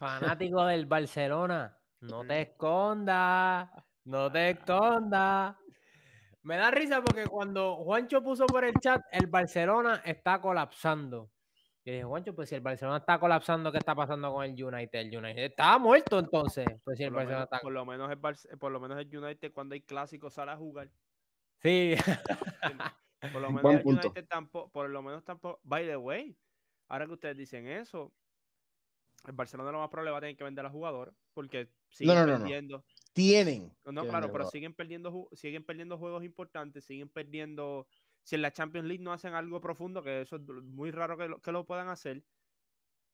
Fanático del Barcelona, no te esconda, no te esconda. Me da risa porque cuando Juancho puso por el chat, el Barcelona está colapsando. Y dije, Juancho, pues si el Barcelona está colapsando, ¿qué está pasando con el United? El United está muerto entonces. Pues por, lo menos, por, lo el por lo menos el United cuando hay clásicos sale a jugar. Sí. por lo menos el United tampoco, por lo menos tampoco. By the way, ahora que ustedes dicen eso, el Barcelona lo más probable va a tener que vender a jugadores porque siguen perdiendo. Tienen. No, claro, pero siguen perdiendo, siguen perdiendo juegos importantes, siguen perdiendo. Si en la Champions League no hacen algo profundo, que eso es muy raro que lo, puedan hacer,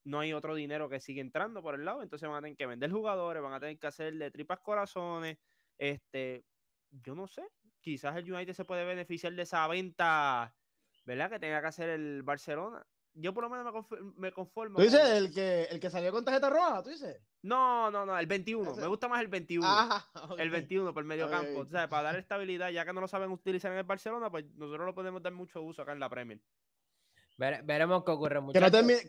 no hay otro dinero que siga entrando por el lado, entonces van a tener que vender jugadores, van a tener que hacer de tripas corazones, este, yo no sé, quizás el United se puede beneficiar de esa venta, ¿verdad? Que tenga que hacer el Barcelona yo por lo menos me, conformo. ¿Tú dices el, que, el que salió con tarjeta roja? ¿Tú dices? No, no, no, el 21. Me gusta más el 21. Ah, el 21 por el medio campo. O sea, para dar estabilidad, ya que no lo saben utilizar en el Barcelona, pues nosotros lo podemos dar mucho uso acá en la Premier. veremos qué ocurre, mucho Que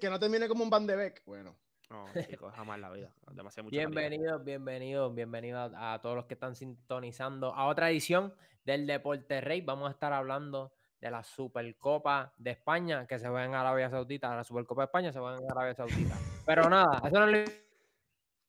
no, termine, como un Van de Beek. Bueno. No, chicos, jamás la vida. Demasiado bienvenidos, bienvenidos, bienvenidos a todos los que están sintonizando a otra edición del Deporte Rey. Vamos a estar hablando de la Supercopa de España que se va en Arabia Saudita. La Supercopa de España se va en Arabia Saudita. Pero nada, eso no es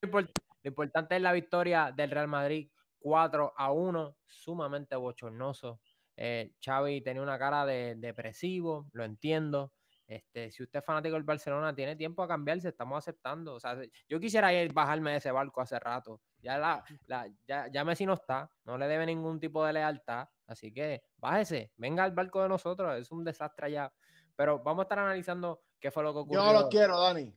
lo importante. es la victoria del Real Madrid 4 a 1, sumamente bochornoso. Eh, Xavi tenía una cara de depresivo, lo entiendo. Este, si usted es fanático del Barcelona, tiene tiempo a cambiarse, estamos aceptando. sea, yo quisiera ir, bajarme de ese barco hace rato. Ya, la, la ya, ya Messi no está, no le debe ningún tipo de lealtad. Así que bájese, venga al barco de nosotros, es un desastre allá. Pero vamos a estar analizando qué fue lo que ocurrió. Yo no lo quiero, Dani.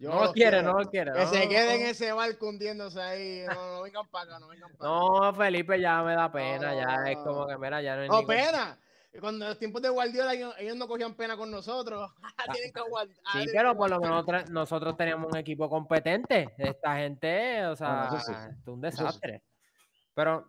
no, lo quiere, quiero. no lo quiere, Que se quede en ese barco hundiéndose ahí. No, vengan para acá, no vengan para No, Felipe, ya me da pena. ya es como que, mira, ya no hay No, pena. Cuando en los tiempos de Guardiola ellos, no cogían pena con nosotros. Ah, tienen que ah, Sí, pero por lo menos nosotros teníamos un equipo competente. Esta gente, o sea, es un desastre. Pero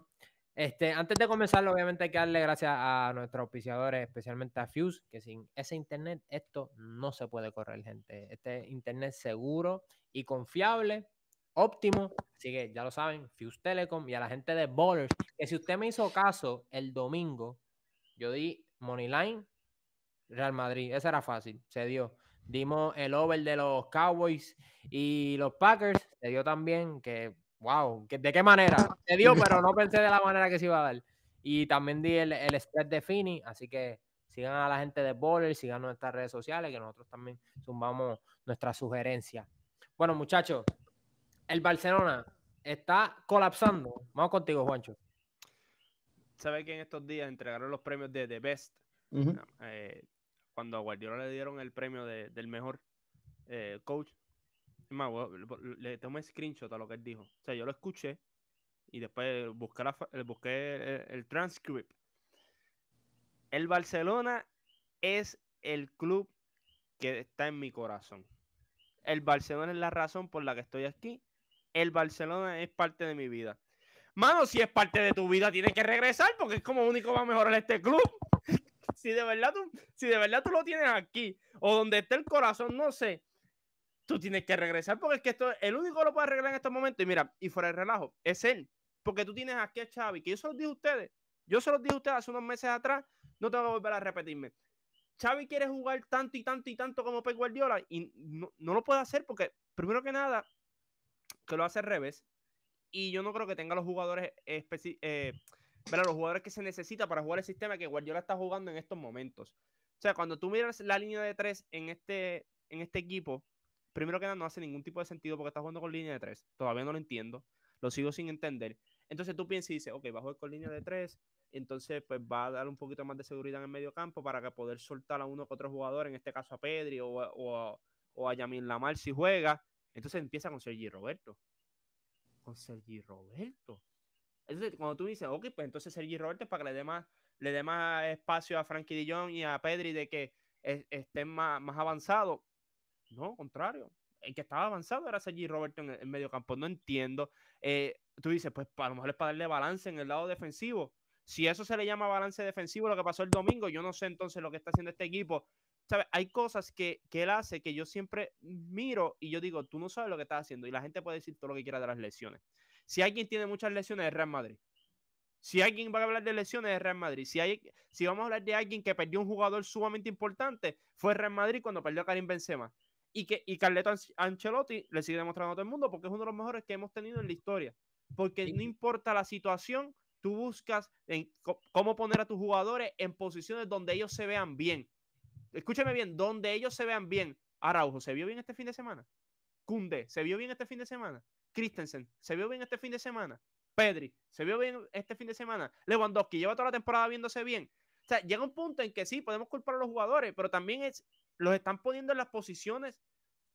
este, antes de comenzar, obviamente hay que darle gracias a nuestros auspiciadores, especialmente a Fuse, que sin ese internet esto no se puede correr, gente. Este internet seguro y confiable, óptimo. Así que ya lo saben, Fuse Telecom y a la gente de Bowlers. que si usted me hizo caso el domingo, yo di Moneyline Real Madrid. Esa era fácil, se dio. Dimos el over de los Cowboys y los Packers, se dio también que wow, ¿de qué manera? Se dio, pero no pensé de la manera que se iba a dar. Y también di el, el spread de Fini, así que sigan a la gente de Bowler, sigan nuestras redes sociales, que nosotros también sumamos nuestras sugerencias. Bueno, muchachos, el Barcelona está colapsando. Vamos contigo, Juancho. ¿Sabe que en estos días entregaron los premios de The Best? Eh, cuando a Guardiola le dieron el premio del mejor eh, coach, le tomé screenshot a lo que él dijo. O sea, yo lo escuché y después busqué, eh, eh, el, transcript. El Barcelona es el club que está en mi corazón. El Barcelona es la razón por la que estoy aquí. El Barcelona es parte de mi vida. Mano, si es parte de tu vida, tienes que regresar porque es como único va a mejorar este club. si de verdad tú, si de verdad tú lo tienes aquí o donde esté el corazón, no sé tú tienes que regresar porque es que esto, el único que lo puede arreglar en estos momentos, y mira, y fuera de relajo, es él. Porque tú tienes aquí a Xavi, que yo se los dije a ustedes, yo se los dije a ustedes hace unos meses atrás, no tengo que volver a repetirme. Xavi quiere jugar tanto y tanto y tanto como Pep Guardiola y no, lo puede hacer porque, primero que nada, que lo hace al revés y yo no creo que tenga los jugadores eh, los jugadores que se necesita para jugar el sistema que Guardiola está jugando en estos momentos. O sea, cuando tú miras la línea de tres en este, en este equipo, primero que nada, no hace ningún tipo de sentido porque estás jugando con línea de tres. Todavía no lo entiendo. Lo sigo sin entender. Entonces tú piensas y dices, ok, va a jugar con línea de tres, Entonces, pues va a dar un poquito más de seguridad en el medio campo para que poder soltar a uno que otro jugador, en este caso a Pedri o, o, a, o Yamil Lamar si juega. Entonces empieza con Sergi Roberto. Con Sergi Roberto. Entonces, cuando tú dices, ok, pues entonces Sergi Roberto es para que le dé más, le dé más espacio a Frankie Dillon y a Pedri de que estén más, más avanzados no, contrario. El que estaba avanzado era Sergi Roberto en el, medio campo. No entiendo. Eh, tú dices, pues a lo mejor es para darle balance en el lado defensivo. Si eso se le llama balance defensivo, lo que pasó el domingo, yo no sé entonces lo que está haciendo este equipo. ¿Sabe? Hay cosas que, él hace que yo siempre miro y yo digo, tú no sabes lo que estás haciendo. Y la gente puede decir todo lo que quiera de las lesiones. Si alguien tiene muchas lesiones, es Real Madrid. Si alguien va a hablar de lesiones, es Real Madrid. Si, hay, si vamos a hablar de alguien que perdió un jugador sumamente importante, fue Real Madrid cuando perdió a Karim Benzema y que y Carleto Ancelotti le sigue demostrando a todo el mundo porque es uno de los mejores que hemos tenido en la historia. Porque no importa la situación, tú buscas cómo poner a tus jugadores en posiciones donde ellos se vean bien. Escúchame bien, donde ellos se vean bien. Araujo, ¿se vio bien este fin de semana? Cunde, ¿se vio bien este fin de semana? Christensen, ¿se vio bien este fin de semana? Pedri, ¿se vio bien este fin de semana? Lewandowski, lleva toda la temporada viéndose bien. O sea, llega un punto en que sí, podemos culpar a los jugadores, pero también es los están poniendo en las posiciones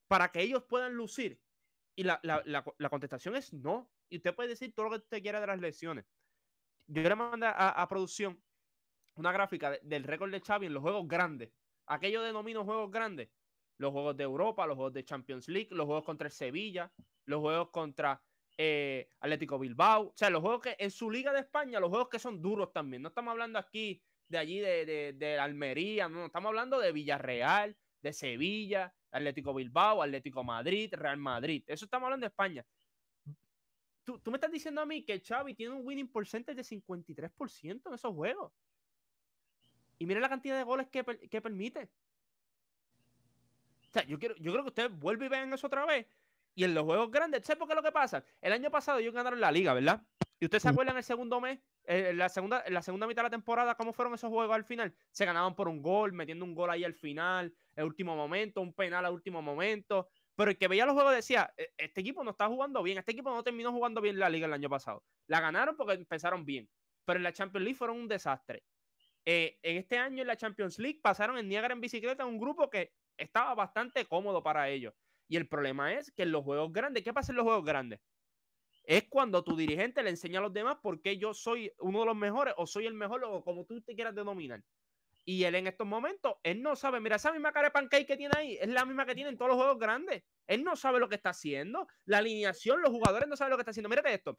para que ellos puedan lucir. Y la, contestación es no. Y usted puede decir todo lo que usted quiera de las lesiones. Yo le mando a, producción una gráfica del récord de Xavi en los juegos grandes. Aquello denomino juegos grandes. Los juegos de Europa, los juegos de Champions League, los juegos contra el Sevilla, los juegos contra eh, Atlético Bilbao. O sea, los juegos que en su liga de España, los juegos que son duros también. No estamos hablando aquí de allí, de, de, de Almería, no, estamos hablando de Villarreal, de Sevilla, Atlético Bilbao, Atlético Madrid, Real Madrid. Eso estamos hablando de España. Tú, me estás diciendo a mí que Xavi tiene un winning percentage de 53% en esos juegos. Y mira la cantidad de goles que, permite. O sea, yo, quiero, yo creo que ustedes vuelven y vean eso otra vez. Y en los juegos grandes, ¿sabes por qué lo que pasa? El año pasado ellos ganaron la liga, ¿verdad? ¿Y ustedes se acuerdan el segundo mes? Eh, la, segunda, la segunda mitad de la temporada, ¿cómo fueron esos juegos al final? Se ganaban por un gol, metiendo un gol ahí al final, el último momento, un penal al último momento. Pero el que veía los juegos decía, e, este equipo no está jugando bien, este equipo no terminó jugando bien la liga el año pasado. La ganaron porque empezaron bien, pero en la Champions League fueron un desastre. Eh, en este año en la Champions League pasaron en Niagara en bicicleta un grupo que estaba bastante cómodo para ellos. Y el problema es que en los juegos grandes, ¿qué pasa en los juegos grandes? es cuando tu dirigente le enseña a los demás por qué yo soy uno de los mejores o soy el mejor o como tú te quieras denominar. Y él en estos momentos, él no sabe, mira, esa misma cara de pancake que tiene ahí, es la misma que tiene en todos los juegos grandes. Él no sabe lo que está haciendo. La alineación, los jugadores no saben lo que está haciendo. Mírate esto.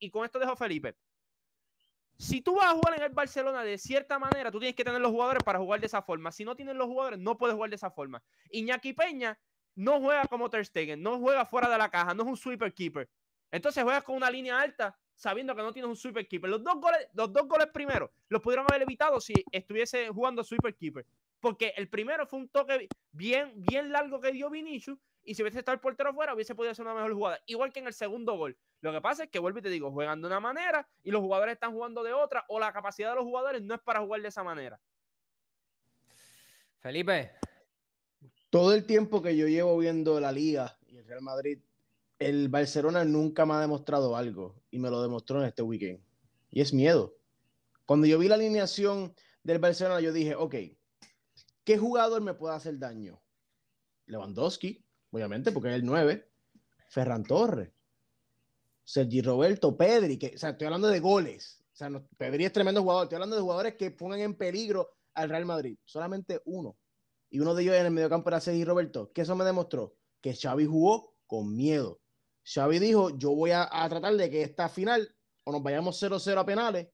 Y con esto dejo a Felipe. Si tú vas a jugar en el Barcelona de cierta manera, tú tienes que tener los jugadores para jugar de esa forma. Si no tienes los jugadores, no puedes jugar de esa forma. Iñaki Peña no juega como Ter Stegen, no juega fuera de la caja, no es un sweeper keeper. Entonces juegas con una línea alta sabiendo que no tienes un sweeper keeper. Los dos goles, los dos goles primero los pudieron haber evitado si estuviese jugando sweeper keeper. Porque el primero fue un toque bien, bien largo que dio Vinicius y si hubiese estado el portero afuera hubiese podido hacer una mejor jugada. Igual que en el segundo gol. Lo que pasa es que, vuelvo y te digo, juegan de una manera y los jugadores están jugando de otra o la capacidad de los jugadores no es para jugar de esa manera. Felipe. Todo el tiempo que yo llevo viendo la liga y el Real Madrid el Barcelona nunca me ha demostrado algo y me lo demostró en este weekend. Y es miedo. Cuando yo vi la alineación del Barcelona, yo dije, ok, ¿qué jugador me puede hacer daño? Lewandowski, obviamente, porque es el 9. Ferran Torres. Sergi Roberto, Pedri, que, o sea, estoy hablando de goles. Pedri es tremendo jugador. Estoy hablando de jugadores que pongan en peligro al Real Madrid. Solamente uno. Y uno de ellos en el mediocampo era Sergi Roberto. ¿Qué eso me demostró? Que Xavi jugó con miedo. Xavi dijo, yo voy a, tratar de que esta final o nos vayamos 0-0 a penales,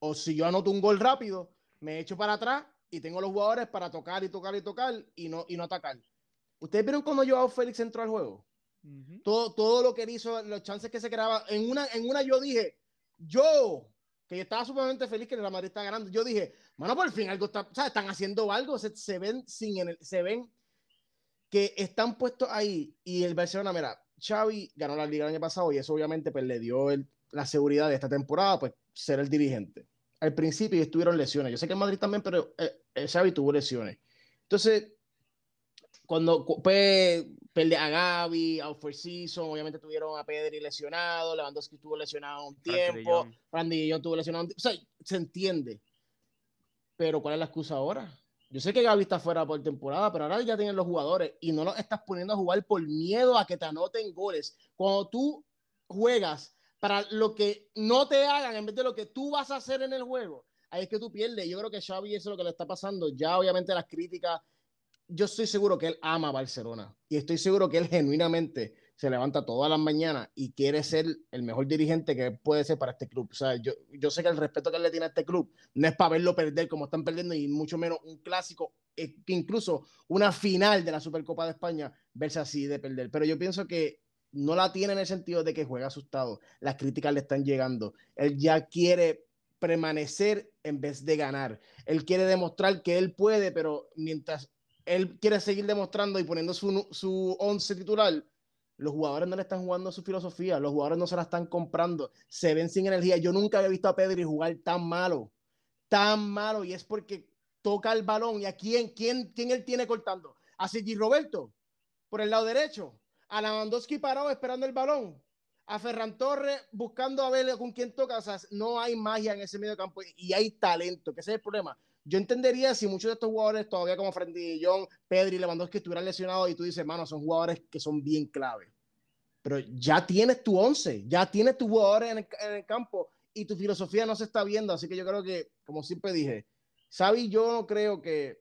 o si yo anoto un gol rápido, me echo para atrás y tengo los jugadores para tocar y tocar y tocar y no, y no atacar. ¿Ustedes vieron cuando Joao Félix entró al juego? todo, todo lo que él hizo, los chances que se creaban. En una, en una yo dije, yo, que estaba sumamente feliz que la Madrid está ganando. Yo dije, mano, por fin algo está, sea, están haciendo algo, se, ven sin en se ven que están puestos ahí y el Barcelona, mira, Xavi ganó la liga el año pasado y eso obviamente pues, le dio la seguridad de esta temporada, pues ser el dirigente. Al principio estuvieron lesiones. Yo sé que en Madrid también, pero eh, eh, Xavi tuvo lesiones. Entonces, cuando pues, a Gaby, a Offer obviamente tuvieron a Pedri lesionado, Lewandowski estuvo lesionado un tiempo, Randy Guillón estuvo lesionado un tiempo. O sea, se entiende. Pero ¿cuál es la excusa ahora? Yo sé que Gaby está fuera por temporada, pero ahora ya tienen los jugadores y no los estás poniendo a jugar por miedo a que te anoten goles. Cuando tú juegas para lo que no te hagan en vez de lo que tú vas a hacer en el juego, ahí es que tú pierdes. Yo creo que Xavi es lo que le está pasando. Ya obviamente las críticas, yo estoy seguro que él ama Barcelona y estoy seguro que él genuinamente se levanta todas las mañanas y quiere ser el mejor dirigente que puede ser para este club. O sea, yo, yo sé que el respeto que él le tiene a este club no es para verlo perder como están perdiendo y mucho menos un clásico, eh, que incluso una final de la Supercopa de España verse así de perder. Pero yo pienso que no la tiene en el sentido de que juega asustado, las críticas le están llegando, él ya quiere permanecer en vez de ganar, él quiere demostrar que él puede, pero mientras él quiere seguir demostrando y poniendo su, su once titular, los jugadores no le están jugando su filosofía, los jugadores no se la están comprando, se ven sin energía. Yo nunca había visto a Pedri jugar tan malo, tan malo, y es porque toca el balón. ¿Y a quién, quién, quién él tiene cortando? A Sergi Roberto, por el lado derecho, a Lewandowski parado esperando el balón, a Ferran Torres buscando a ver con quién toca. O no hay magia en ese medio campo y hay talento, que ese es el problema yo entendería si muchos de estos jugadores todavía como John, Pedri, Lewandowski estuvieran lesionados y tú dices, mano, son jugadores que son bien clave. Pero ya tienes tu once, ya tienes tus jugadores en el, campo y tu filosofía no se está viendo. Así que yo creo que, como siempre dije, Xavi yo no creo que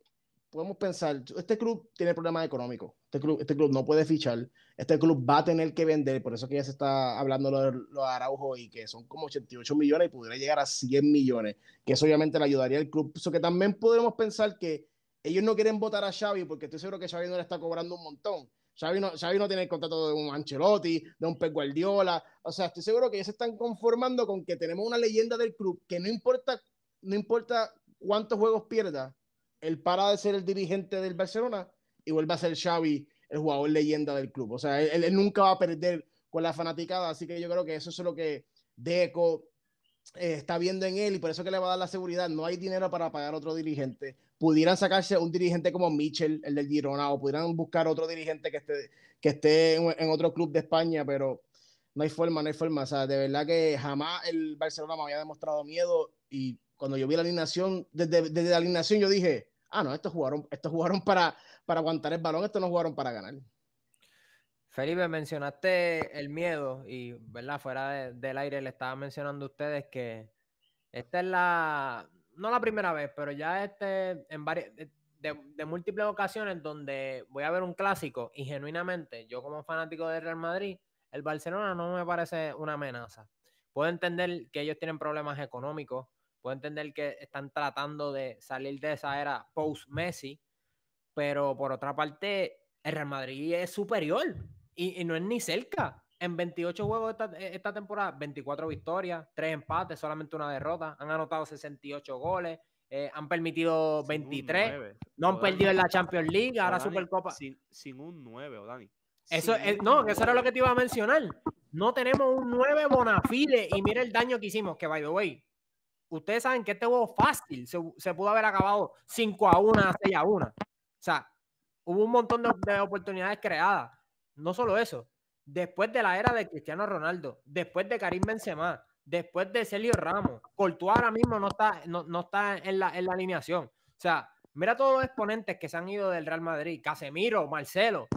podemos pensar, este club tiene problemas económicos, este club, este club no puede fichar, este club va a tener que vender, por eso que ya se está hablando de los de Araujo y que son como 88 millones y pudiera llegar a 100 millones, que eso obviamente le ayudaría al club, eso que también podemos pensar que ellos no quieren votar a Xavi porque estoy seguro que Xavi no le está cobrando un montón. Xavi no, Xavi no tiene el contrato de un Ancelotti, de un Pep Guardiola. O sea, estoy seguro que ellos se están conformando con que tenemos una leyenda del club que no importa, no importa cuántos juegos pierda, él para de ser el dirigente del Barcelona y vuelve a ser Xavi, el jugador leyenda del club. O sea, él, nunca va a perder con la fanaticada, así que yo creo que eso es lo que Deco eh, está viendo en él y por eso que le va a dar la seguridad. No hay dinero para pagar otro dirigente. Pudieran sacarse un dirigente como Michel, el del Girona, o pudieran buscar otro dirigente que esté, que esté en, otro club de España, pero no hay forma, no hay forma. O sea, de verdad que jamás el Barcelona me había demostrado miedo y cuando yo vi la alineación, desde la alineación yo dije, ah, no, estos jugaron, estos jugaron para, para aguantar el balón, estos no jugaron para ganar. Felipe, mencionaste el miedo y, ¿verdad? Fuera del aire le estaba mencionando a ustedes que esta es la, no la primera vez, pero ya este, en varias, de, de, múltiples ocasiones donde voy a ver un clásico y genuinamente, yo como fanático de Real Madrid, el Barcelona no me parece una amenaza. Puedo entender que ellos tienen problemas económicos, Puedo entender que están tratando de salir de esa era post-Messi, pero por otra parte, el Real Madrid es superior y, no es ni cerca. En 28 juegos esta, e, esta temporada, 24 victorias, 3 empates, solamente una derrota. Han anotado 68 goles. Eh, han permitido 23. no han perdido en la Champions League, ahora Supercopa. Sin, un 9, Dani. Eso, no, eso era lo que te iba a mencionar. No tenemos un 9 Bonafide y mira el daño que hicimos, que by the way, ustedes saben que este juego fácil se, pudo haber acabado 5 a 1, 6 a 1. O sea, hubo un montón de, oportunidades creadas. No solo eso, después de la era de Cristiano Ronaldo, después de Karim Benzema, después de Celio Ramos, Courtois ahora mismo no está, no, está en, la, alineación. O sea, mira todos los exponentes que se han ido del Real Madrid, Casemiro, Marcelo.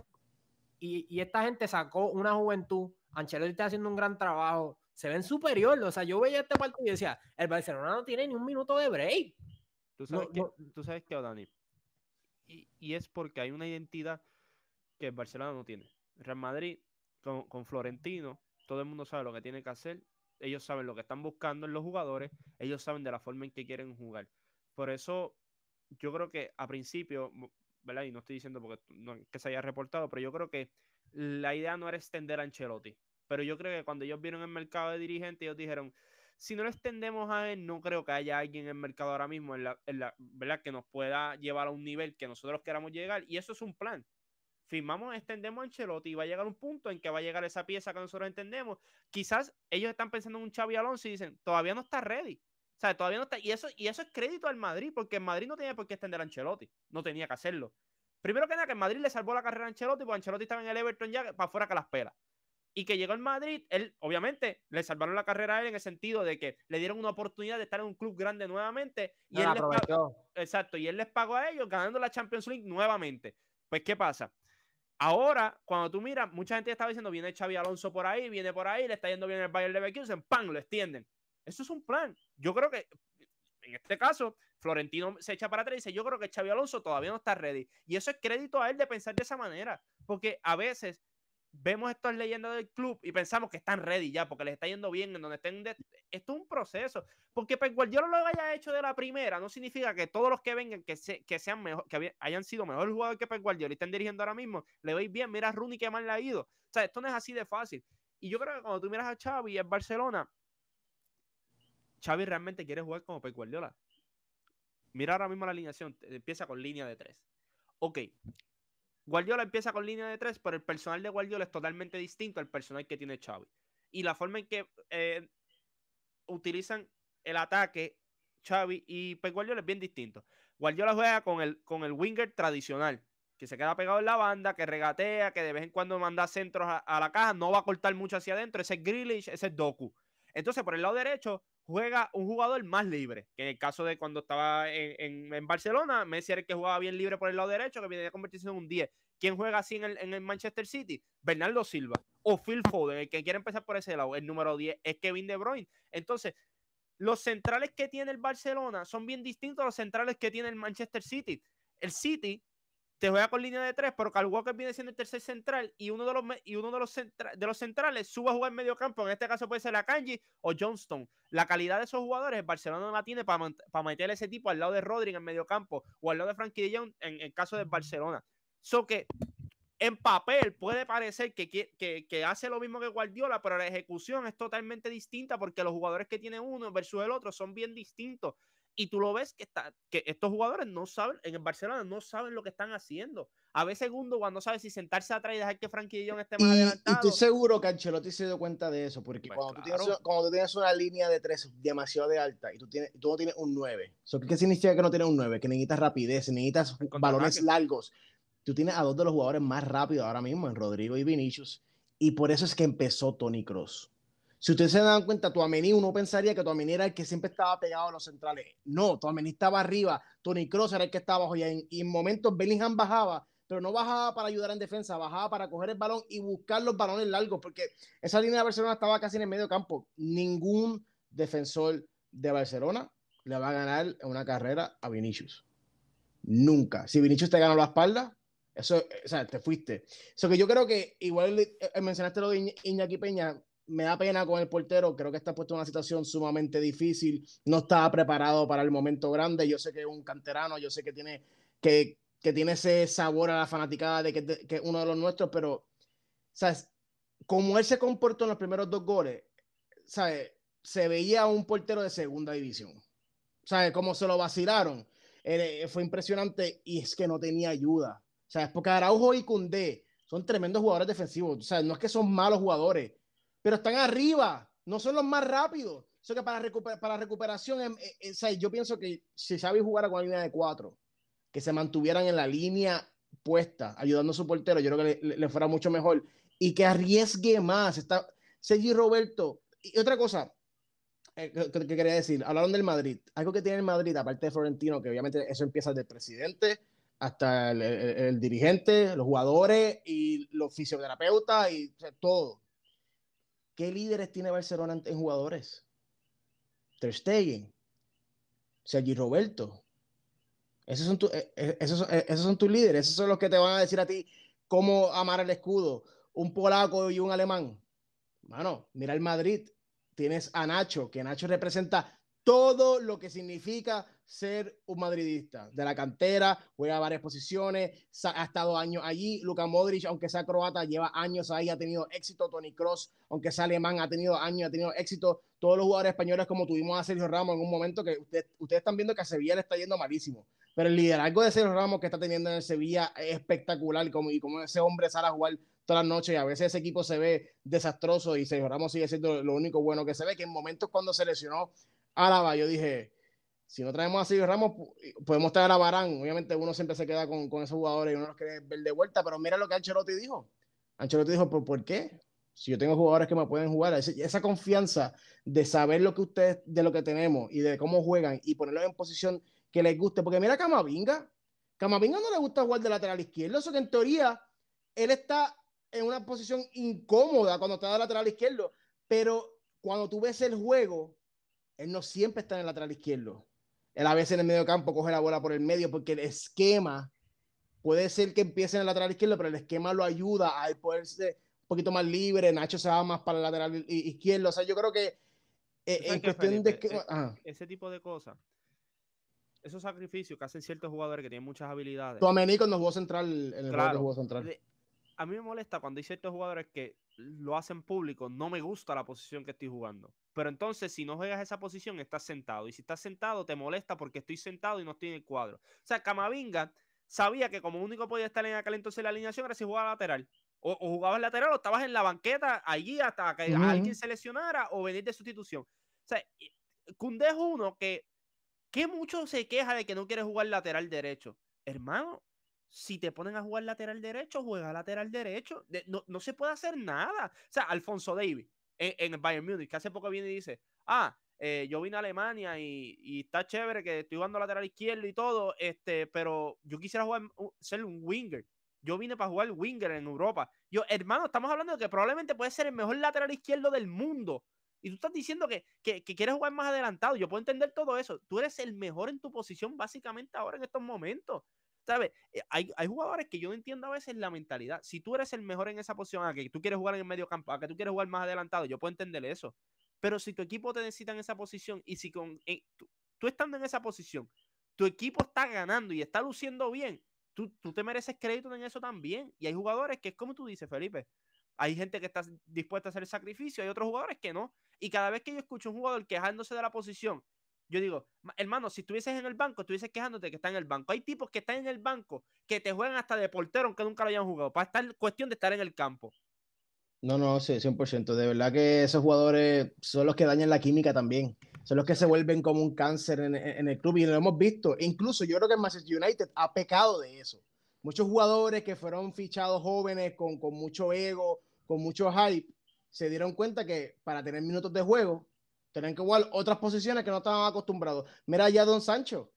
Y, y esta gente sacó una juventud. Ancelotti está haciendo un gran trabajo se ven superior. O sea, yo veía este partido y decía, el Barcelona no tiene ni un minuto de break. Tú sabes, qué, que, Dani, y, es porque hay una identidad que el Barcelona no tiene. Real Madrid, con, Florentino, todo el mundo sabe lo que tiene que hacer. Ellos saben lo que están buscando en los jugadores. Ellos saben de la forma en que quieren jugar. Por eso, yo creo que a principio, ¿verdad? Y no estoy diciendo porque que se haya reportado, pero yo creo que la idea no era extender a Ancelotti. Pero yo creo que cuando ellos vieron el mercado de dirigentes, ellos dijeron, si no lo extendemos a él, no creo que haya alguien en el mercado ahora mismo, en la, ¿verdad? Que nos pueda llevar a un nivel que nosotros queramos llegar. Y eso es un plan. Firmamos, extendemos a Ancelotti y va a llegar un punto en que va a llegar esa pieza que nosotros entendemos. Quizás ellos están pensando en un Xavi Alonso y dicen, todavía no está ready. O sea, todavía no está. Y eso, y eso es crédito al Madrid, porque el Madrid no tenía por qué extender a Ancelotti. No tenía que hacerlo. Primero que nada, que el Madrid le salvó la carrera a Ancelotti, porque Ancelotti estaba en el Everton ya para fuera que las pelas y que llegó al Madrid, él obviamente le salvaron la carrera a él en el sentido de que le dieron una oportunidad de estar en un club grande nuevamente y él les pagó, exacto, y él les pagó a ellos ganando la Champions League nuevamente. Pues ¿qué pasa? Ahora, cuando tú miras, mucha gente está diciendo, viene Xavi Alonso por ahí, viene por ahí, le está yendo bien el Bayern Leverkusen, ¡pam! lo extienden. Eso es un plan. Yo creo que en este caso, Florentino se echa para atrás y dice, yo creo que Xavi Alonso todavía no está ready. Y eso es crédito a él de pensar de esa manera, porque a veces vemos estas leyendas del club y pensamos que están ready ya, porque les está yendo bien en donde estén. Esto es un proceso. Porque Pep Guardiola lo haya hecho de la primera, no significa que todos los que vengan, que, se, que sean mejor, que hayan sido mejor jugador que Pep Guardiola y estén dirigiendo ahora mismo, le veis bien, mira a Rooney que mal le ha ido. O sea, esto no es así de fácil. Y yo creo que cuando tú miras a Xavi en Barcelona, Xavi realmente quiere jugar como Pep Guardiola. Mira ahora mismo la alineación, empieza con línea de tres. Ok, Guardiola empieza con línea de tres, pero el personal de Guardiola es totalmente distinto al personal que tiene Xavi. Y la forma en que eh, utilizan el ataque Xavi y pues, Guardiola es bien distinto. Guardiola juega con el, con el winger tradicional, que se queda pegado en la banda, que regatea, que de vez en cuando manda centros a, la caja, no va a cortar mucho hacia adentro. Ese es Grealish, ese es Doku. Entonces, por el lado derecho, juega un jugador más libre, que en el caso de cuando estaba en, Barcelona, Messi era el que jugaba bien libre por el lado derecho, que viene a convertirse en un 10. ¿Quién juega así en el, en el, Manchester City? Bernardo Silva o Phil Foden, el que quiere empezar por ese lado, el número 10 es Kevin De Bruyne. Entonces, los centrales que tiene el Barcelona son bien distintos a los centrales que tiene el Manchester City. El City te juega con línea de tres, pero Kyle Walker viene siendo el tercer central y uno de los, y uno de los, de los centrales sube a jugar en medio campo. En este caso puede ser Akanji o Johnston. La calidad de esos jugadores, Barcelona no la tiene para, meter a ese tipo al lado de Rodri en medio campo o al lado de Frankie de Jong en el caso de Barcelona. So que en papel puede parecer que, que, hace lo mismo que Guardiola, pero la ejecución es totalmente distinta porque los jugadores que tiene uno versus el otro son bien distintos y tú lo ves que, está, que estos jugadores no saben, en el Barcelona no saben lo que están haciendo. A veces segundo cuando sabe si sentarse atrás y dejar que Frankie John esté más y, Y estoy seguro que Ancelotti se dio cuenta de eso, porque pues cuando, tú tienes, una línea de tres demasiado de alta y tú, tienes, tú no tienes un 9, ¿qué significa que no tienes un 9? Que necesitas rapidez, necesitas balones largos. Tú tienes a dos de los jugadores más rápidos ahora mismo, en Rodrigo y Vinicius, y por eso es que empezó Tony Cross si ustedes se dan cuenta, Tuamení, uno pensaría que Tuamení era el que siempre estaba pegado a los centrales. No, Tuamení estaba arriba, Tony Cross era el que estaba abajo y en, momentos Bellingham bajaba, pero no bajaba para ayudar en defensa, bajaba para coger el balón y buscar los balones largos, porque esa línea de Barcelona estaba casi en el medio campo. Ningún defensor de Barcelona le va a ganar una carrera a Vinicius. Nunca. Si Vinicius te ganó la espalda, eso, o sea, te fuiste. Eso que yo creo que, igual eh, mencionaste lo de Iñaki Peña, me da pena con el portero, creo que está puesto en una situación sumamente difícil, no estaba preparado para el momento grande, yo sé que es un canterano, yo sé que tiene, que, tiene ese sabor a la fanaticada de que, es uno de los nuestros, pero, ¿sabes? Como él se comportó en los primeros dos goles, ¿sabes? Se veía un portero de segunda división, ¿sabes? Cómo se lo vacilaron, eh, eh, fue impresionante y es que no tenía ayuda, ¿sabes? Porque Araujo y Cundé son tremendos jugadores defensivos, ¿sabes? No es que son malos jugadores, pero están arriba, no son los más rápidos. que para, para recuperación, em, eh, eh, o sea, yo pienso que si Xavi jugara con la línea de cuatro, que se mantuvieran en la línea puesta, ayudando a su portero, yo creo que le, fuera mucho mejor y que arriesgue más. Está Sergi Roberto. Y otra cosa eh, que, quería decir, hablaron del Madrid. Algo que tiene el Madrid, aparte de Florentino, que obviamente eso empieza desde el presidente hasta el, dirigente, los jugadores y los fisioterapeutas y todo ¿Qué líderes tiene Barcelona en jugadores? Ter Stegen, Sergi Roberto. Esos son, eh, eh, eh, esos son tus líderes, esos son los que te van a decir a ti cómo amar el escudo. Un polaco y un alemán. Mano, mira el Madrid. Tienes a Nacho, que Nacho representa todo lo que significa ser un madridista. De la cantera, juega varias posiciones, ha estado años allí. Luka Modric, aunque sea croata, lleva años ahí, ha tenido éxito. Tony Cross, aunque sea alemán, ha tenido años, ha tenido éxito. Todos los jugadores españoles, como tuvimos a Sergio Ramos en un momento que ustedes están viendo que a Sevilla le está yendo malísimo. Pero el liderazgo de Sergio Ramos que está teniendo en el Sevilla es espectacular como, y como ese hombre sale a jugar todas las noches y a veces ese equipo se ve desastroso y Sergio Ramos sigue siendo lo único bueno que se ve, que en momentos cuando se lesionó Álava, yo dije, si no traemos a Silvio Ramos, podemos traer a Barán. Obviamente uno siempre se queda con, esos jugadores y uno los quiere ver de vuelta, pero mira lo que Ancelotti dijo. Ancelotti dijo, ¿por, ¿por qué? Si yo tengo jugadores que me pueden jugar, esa confianza de saber lo que ustedes, de lo que tenemos y de cómo juegan y ponerlos en posición que les guste. Porque mira Camavinga, Camavinga no le gusta jugar de lateral izquierdo, eso que en teoría él está en una posición incómoda cuando está de lateral izquierdo, pero cuando tú ves el juego, él no siempre está en el lateral izquierdo. Él a veces en el medio campo coge la bola por el medio porque el esquema puede ser que empiece en el lateral izquierdo, pero el esquema lo ayuda a poderse un poquito más libre. Nacho se va más para el lateral izquierdo. O sea, yo creo que eh, en cuestión de e, Ese, tipo de cosas esos sacrificios que hacen ciertos jugadores que tienen muchas habilidades. Tu no jugó central en el claro, central. A mí me molesta cuando hay ciertos jugadores que lo hacen público, no me gusta la posición que estoy jugando. Pero entonces, si no juegas esa posición, estás sentado. Y si estás sentado, te molesta porque estoy sentado y no estoy en el cuadro. O sea, Camavinga sabía que como único podía estar en aquel entonces la alineación era si jugaba lateral. O, jugabas lateral o estabas en la banqueta allí hasta que alguien se lesionara o venir de sustitución. O sea, Cundé es uno que, que mucho se queja de que no quiere jugar lateral derecho. Hermano, si te ponen a jugar lateral derecho, juega lateral derecho. no, no, se puede hacer nada. O sea, Alfonso Davis en, el Bayern Múnich, que hace poco viene y dice, ah, eh, yo vine a Alemania y, está chévere que estoy jugando lateral izquierdo y todo, este, pero yo quisiera jugar, ser un winger. Yo vine para jugar winger en Europa. Yo, hermano, estamos hablando de que probablemente puedes ser el mejor lateral izquierdo del mundo. Y tú estás diciendo que quieres jugar más adelantado. Yo puedo entender todo eso. Tú eres el mejor en tu posición básicamente ahora en estos momentos. ¿Sabes? Eh, hay, jugadores que yo no entiendo a veces la mentalidad. Si tú eres el mejor en esa posición, a que tú quieres jugar en el medio campo, a que tú quieres jugar más adelantado, yo puedo entender eso. Pero si tu equipo te necesita en esa posición y si con eh, tú, estando en esa posición, tu equipo está ganando y está luciendo bien, tú, tú te mereces crédito en eso también. Y hay jugadores que es como tú dices, Felipe. Hay gente que está dispuesta a hacer el sacrificio, hay otros jugadores que no. Y cada vez que yo escucho a un jugador quejándose de la posición yo digo, hermano, si estuvieses en el banco, estuvieses quejándote que está en el banco. Hay tipos que están en el banco que te juegan hasta de portero aunque nunca lo hayan jugado. Para estar cuestión de estar en el campo. No, no, sí, 100%. De verdad que esos jugadores son los que dañan la química también. Son los que se vuelven como un cáncer en, el club y lo hemos visto. Incluso yo creo que el Manchester United ha pecado de eso. Muchos jugadores que fueron fichados jóvenes con, con mucho ego, con mucho hype, se dieron cuenta que para tener minutos de juego Tenían que jugar otras posiciones que no estaban acostumbrados. Mira ya Don Sancho.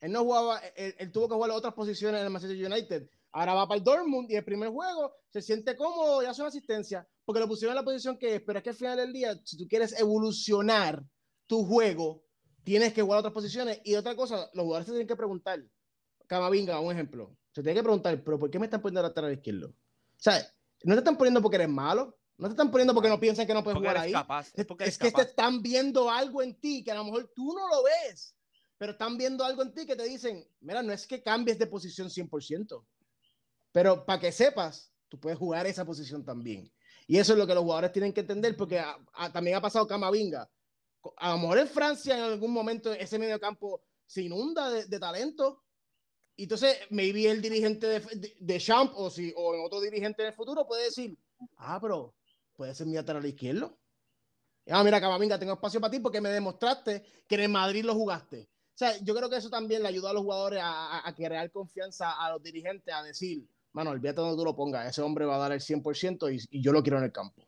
Él no jugaba, él, tuvo que jugar otras posiciones en el Manchester United. Ahora va para el Dortmund y el primer juego se siente cómodo y hace una asistencia porque lo pusieron en la posición que es. Pero es que al final del día, si tú quieres evolucionar tu juego, tienes que jugar otras posiciones. Y otra cosa, los jugadores se tienen que preguntar. Camavinga, un ejemplo. Se tiene que preguntar, pero ¿por qué me están poniendo a la izquierda? O sea, no te están poniendo porque eres malo, no te están poniendo porque no piensan que no puedes jugar ahí. es, porque es que te están viendo algo en ti que a lo mejor tú no lo ves, pero están viendo algo en ti que te dicen, mira, no es que cambies de posición 100%, pero para que sepas, tú puedes jugar esa posición también. Y eso es lo que los jugadores tienen que entender porque también ha pasado Camavinga. A lo mejor en Francia en algún momento ese medio campo se inunda de, talento. Y entonces, maybe el dirigente de, Champ o, si, o otro dirigente en el futuro puede decir, ah, pero puede ser mi lateral izquierdo. Ah, mira, Camavinga, tengo espacio para ti porque me demostraste que en el Madrid lo jugaste. O sea, yo creo que eso también le ayuda a los jugadores a, crear confianza a los dirigentes, a decir, mano, olvídate donde tú lo pongas, ese hombre va a dar el 100% y, yo lo quiero en el campo.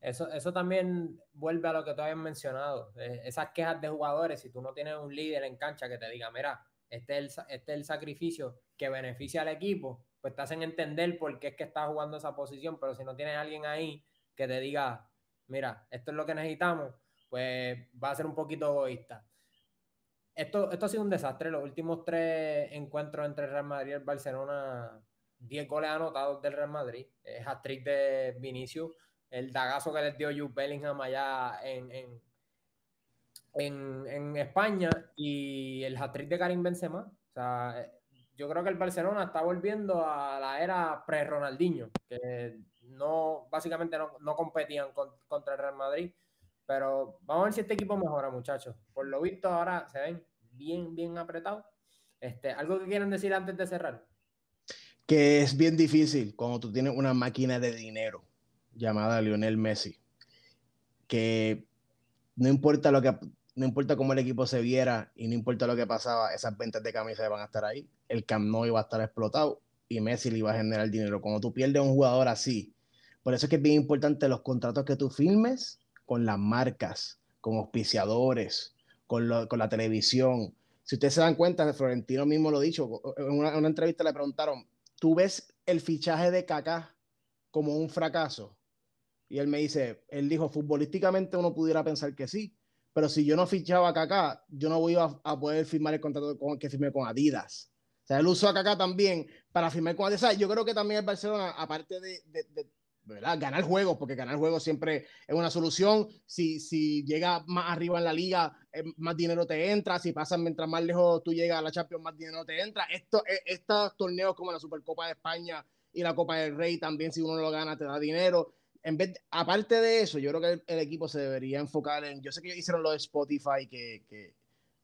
Eso, eso también vuelve a lo que tú habías mencionado, eh, esas quejas de jugadores, si tú no tienes un líder en cancha que te diga, mira, este es el, este es el sacrificio que beneficia al equipo, pues te hacen entender por qué es que estás jugando esa posición, pero si no tienes a alguien ahí que te diga, mira, esto es lo que necesitamos, pues va a ser un poquito egoísta. Esto, esto ha sido un desastre. Los últimos tres encuentros entre Real Madrid y el Barcelona, 10 goles anotados del Real Madrid. Eh, hat-trick de Vinicius. El dagazo que les dio Jude Bellingham allá en, España y el hat-trick de Karim Benzema. O sea, eh, yo creo que el Barcelona está volviendo a la era pre-Ronaldinho, que no, básicamente no, competían contra el Real Madrid. Pero vamos a ver si este equipo mejora, muchachos. Por lo visto, ahora se ven bien, bien apretados. Este, ¿Algo que quieran decir antes de cerrar? Que es bien difícil cuando tú tienes una máquina de dinero llamada Lionel Messi. Que no importa lo que no importa cómo el equipo se viera y no importa lo que pasaba, esas ventas de camisas van a estar ahí. El Camp Nou iba a estar explotado y Messi le iba a generar dinero. Cuando tú pierdes a un jugador así, por eso es que es bien importante los contratos que tú firmes con las marcas, con auspiciadores, con, la televisión. Si ustedes se dan cuenta, Florentino mismo lo ha dicho, en una, entrevista le preguntaron, ¿tú ves el fichaje de Kaká como un fracaso? Y él me dice, él dijo, futbolísticamente uno pudiera pensar que sí, pero si yo no fichaba a Kaká, yo no voy a, poder firmar el contrato con, que firmé con Adidas. O sea, él usó a Kaká también para firmar con Adidas. yo creo que también el Barcelona, aparte de, de Ganar juegos, porque ganar juegos siempre es una solución. Si, si llegas más arriba en la liga, eh, más dinero te entra. Si pasas mientras más lejos tú llegas a la Champions, más dinero te entra. Esto, eh, estos torneos como la Supercopa de España y la Copa del Rey también, si uno lo gana, te da dinero. En vez, aparte de eso, yo creo que el, equipo se debería enfocar en. Yo sé que hicieron lo de Spotify, que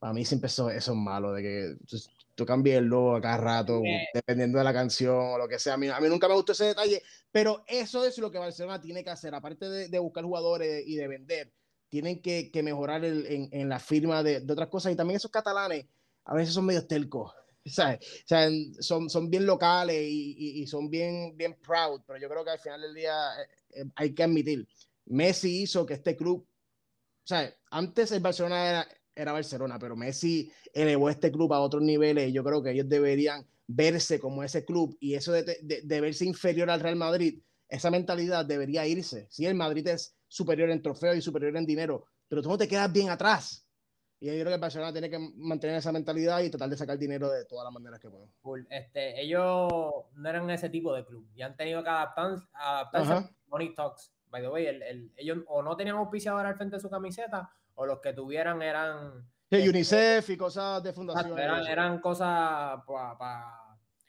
para mí siempre eso, eso, es malo, de que tú, tú el logo a cada rato, dependiendo de la canción o lo que sea. A mí, nunca me gustó ese detalle, pero eso es lo que Barcelona tiene que hacer, aparte de, buscar jugadores y de vender. Tienen que, mejorar en, en, la firma de, otras cosas. Y también esos catalanes a veces son medio telcos. ¿sabes? O sea, son, son bien locales y, y, son bien, bien proud, pero yo creo que al final del día eh, eh, hay que admitir, Messi hizo que este club, o sea, antes el Barcelona era, era Barcelona, pero Messi elevó este club a otros niveles y yo creo que ellos deberían verse como ese club y eso de, verse inferior al Real Madrid, esa mentalidad debería irse. Si el Madrid es superior en trofeo y superior en dinero, pero tú no te quedas bien atrás. Y yo creo que Barcelona tiene que mantener esa mentalidad y tratar de sacar dinero de todas las maneras que puedan. Este, ellos no eran ese tipo de club y han tenido que adaptarse, a Money Talks. By the way, ellos o no tenían auspiciador al frente de su camiseta o los que tuvieran eran... Este, UNICEF y cosas de fundación. Eran, cosas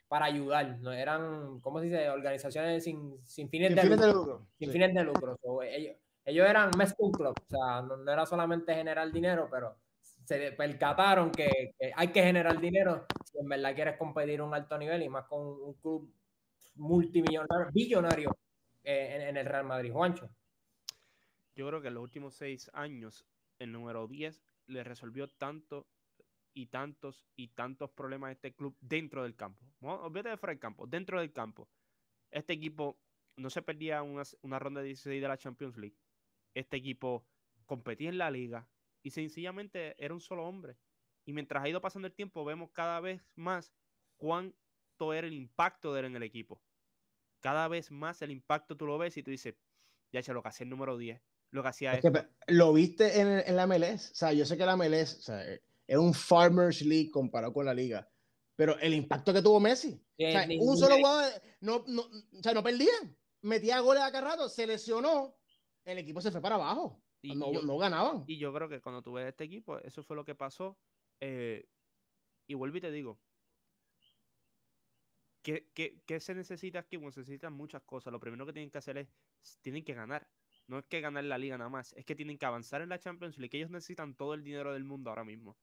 para ayudar, ¿no? eran, ¿cómo se dice? Organizaciones sin, sin, fines, de lucro. Sin fines de lucro. ellos, ellos, eran un Club, o sea, no, era solamente generar dinero, pero se percataron que, hay que generar dinero si en verdad quieres competir un alto nivel y más con un club multimillonario, billonario eh, en, en el Real Madrid. Juancho. Yo creo que en los últimos seis años el número 10, le resolvió tanto y tantos y tantos problemas a este club dentro del campo. de fuera del campo, dentro del campo. Este equipo no se perdía una, ronda de 16 de la Champions League. Este equipo competía en la liga y sencillamente era un solo hombre. Y mientras ha ido pasando el tiempo, vemos cada vez más cuánto era el impacto de él en el equipo. Cada vez más el impacto tú lo ves y tú dices, ya se lo que el número 10 lo que hacía es lo viste en, la MLS. O sea, yo sé que la MLS eh, es un Farmers League comparado con la liga. Pero el impacto que tuvo Messi. o sea, un solo jugador. No, no, o sea, no perdían. Metía goles a rato, se lesionó. El equipo se fue para abajo. Y no, ganaban. Y yo creo que cuando tuve este equipo, eso fue lo que pasó. Eh, y vuelvo y te digo, ¿Qué, se necesita aquí? se necesitan muchas cosas. Lo primero que tienen que hacer es, tienen que ganar. No es que ganar la liga nada más, es que tienen que avanzar en la Champions League. Ellos necesitan todo el dinero del mundo ahora mismo.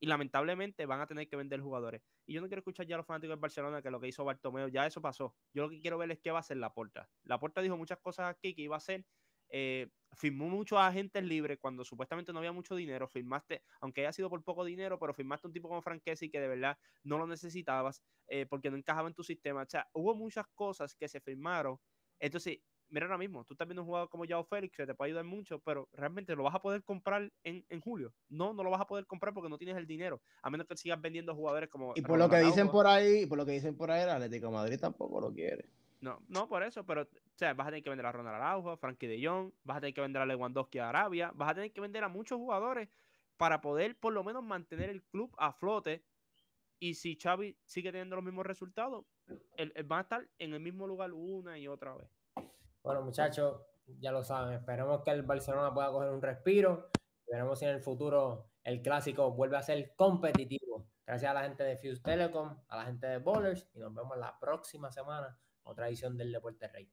Y lamentablemente van a tener que vender jugadores. Y yo no quiero escuchar ya a los fanáticos de Barcelona que lo que hizo Bartomeu. ya eso pasó. Yo lo que quiero ver es qué va a hacer la puerta La puerta dijo muchas cosas aquí que iba a hacer. Eh, firmó muchos agentes libres cuando supuestamente no había mucho dinero. Firmaste, aunque haya sido por poco dinero, pero firmaste un tipo como Franquesi que de verdad no lo necesitabas eh, porque no encajaba en tu sistema. O sea, hubo muchas cosas que se firmaron. Entonces, mira ahora mismo, tú estás viendo un jugador como Yao Félix, que te puede ayudar mucho, pero realmente lo vas a poder comprar en, en, julio. No, no lo vas a poder comprar porque no tienes el dinero, a menos que sigas vendiendo jugadores como. Y por lo que dicen por ahí, por lo que dicen por ahí, el Atlético Madrid tampoco lo quiere. No, no por eso, pero o vas a tener que vender a Ronald Araujo, a Frankie de Jong, vas a tener que vender a Lewandowski a Arabia, vas a tener que vender a muchos jugadores para poder por lo menos mantener el club a flote. Y si Xavi sigue teniendo los mismos resultados, van él a estar en el mismo lugar una y otra vez. Bueno, muchachos, ya lo saben, esperemos que el Barcelona pueda coger un respiro. Veremos si en el futuro el clásico vuelve a ser competitivo. Gracias a la gente de Fuse Telecom, a la gente de Bowlers y nos vemos la próxima semana otra edición del Deporte Rey.